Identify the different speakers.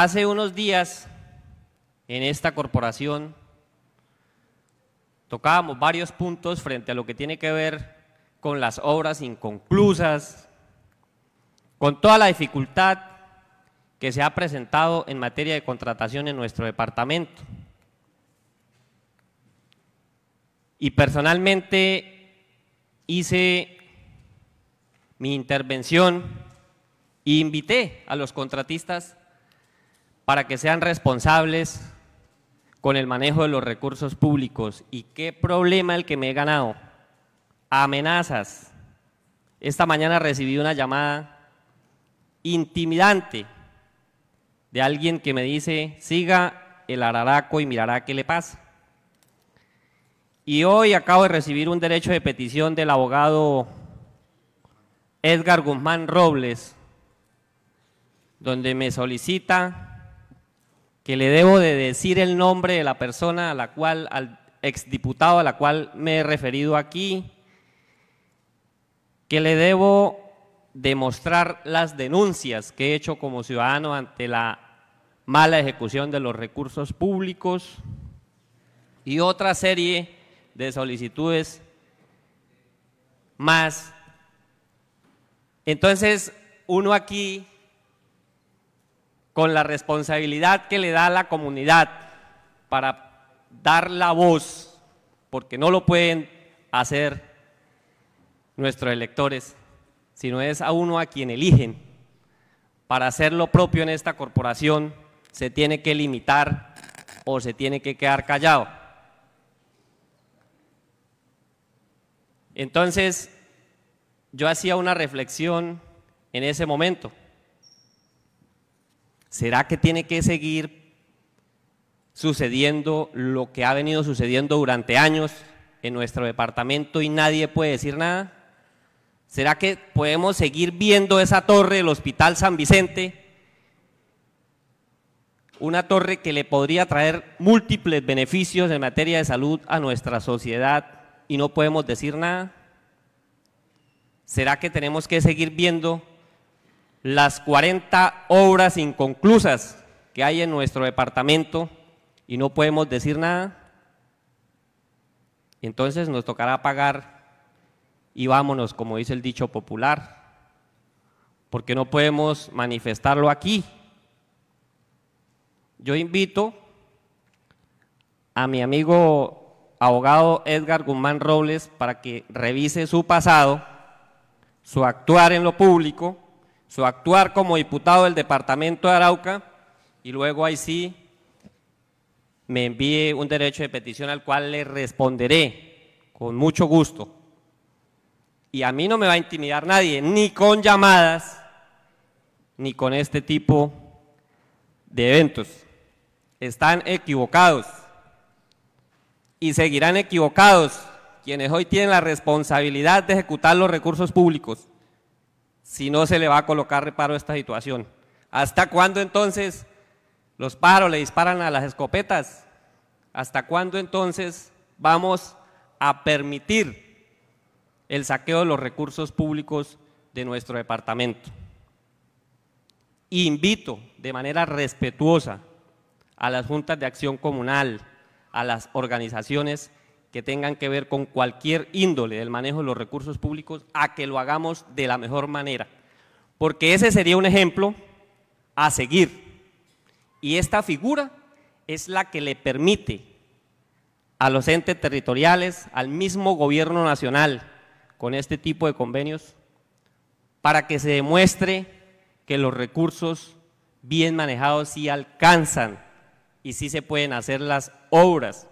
Speaker 1: Hace unos días, en esta corporación, tocábamos varios puntos frente a lo que tiene que ver con las obras inconclusas, con toda la dificultad que se ha presentado en materia de contratación en nuestro departamento. Y personalmente hice mi intervención e invité a los contratistas para que sean responsables con el manejo de los recursos públicos. ¿Y qué problema el que me he ganado? Amenazas. Esta mañana recibí una llamada intimidante de alguien que me dice, siga el araraco y mirará qué le pasa. Y hoy acabo de recibir un derecho de petición del abogado Edgar Guzmán Robles, donde me solicita que le debo de decir el nombre de la persona a la cual, al exdiputado a la cual me he referido aquí, que le debo demostrar las denuncias que he hecho como ciudadano ante la mala ejecución de los recursos públicos y otra serie de solicitudes más. Entonces, uno aquí con la responsabilidad que le da la comunidad para dar la voz, porque no lo pueden hacer nuestros electores, sino es a uno a quien eligen. Para hacer lo propio en esta corporación se tiene que limitar o se tiene que quedar callado. Entonces, yo hacía una reflexión en ese momento. ¿Será que tiene que seguir sucediendo lo que ha venido sucediendo durante años en nuestro departamento y nadie puede decir nada? ¿Será que podemos seguir viendo esa torre del Hospital San Vicente? Una torre que le podría traer múltiples beneficios en materia de salud a nuestra sociedad y no podemos decir nada. ¿Será que tenemos que seguir viendo las 40 obras inconclusas que hay en nuestro departamento y no podemos decir nada, entonces nos tocará pagar y vámonos, como dice el dicho popular, porque no podemos manifestarlo aquí. Yo invito a mi amigo abogado Edgar Guzmán Robles para que revise su pasado, su actuar en lo público, su actuar como diputado del departamento de Arauca y luego ahí sí me envíe un derecho de petición al cual le responderé con mucho gusto. Y a mí no me va a intimidar nadie, ni con llamadas, ni con este tipo de eventos. Están equivocados y seguirán equivocados quienes hoy tienen la responsabilidad de ejecutar los recursos públicos si no se le va a colocar reparo a esta situación. ¿Hasta cuándo entonces los paros le disparan a las escopetas? ¿Hasta cuándo entonces vamos a permitir el saqueo de los recursos públicos de nuestro departamento? Invito de manera respetuosa a las juntas de acción comunal, a las organizaciones que tengan que ver con cualquier índole del manejo de los recursos públicos a que lo hagamos de la mejor manera. Porque ese sería un ejemplo a seguir. Y esta figura es la que le permite a los entes territoriales, al mismo gobierno nacional, con este tipo de convenios, para que se demuestre que los recursos bien manejados sí alcanzan y sí se pueden hacer las obras